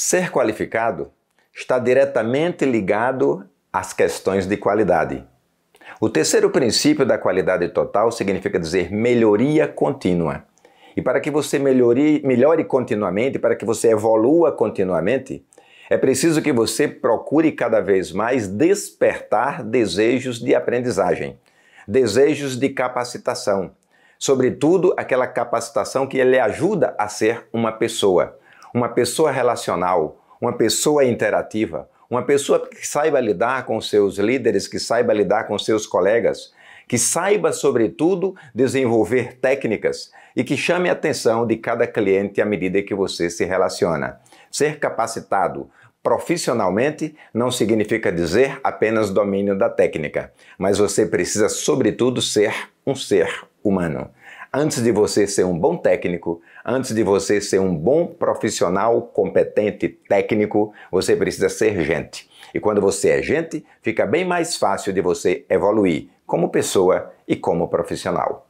Ser qualificado está diretamente ligado às questões de qualidade. O terceiro princípio da qualidade total significa dizer melhoria contínua. E para que você melhore, melhore continuamente, para que você evolua continuamente, é preciso que você procure cada vez mais despertar desejos de aprendizagem, desejos de capacitação, sobretudo aquela capacitação que lhe ajuda a ser uma pessoa, uma pessoa relacional, uma pessoa interativa, uma pessoa que saiba lidar com seus líderes, que saiba lidar com seus colegas, que saiba, sobretudo, desenvolver técnicas e que chame a atenção de cada cliente à medida que você se relaciona. Ser capacitado profissionalmente não significa dizer apenas domínio da técnica, mas você precisa, sobretudo, ser um ser humano. Antes de você ser um bom técnico, antes de você ser um bom profissional competente técnico, você precisa ser gente. E quando você é gente, fica bem mais fácil de você evoluir como pessoa e como profissional.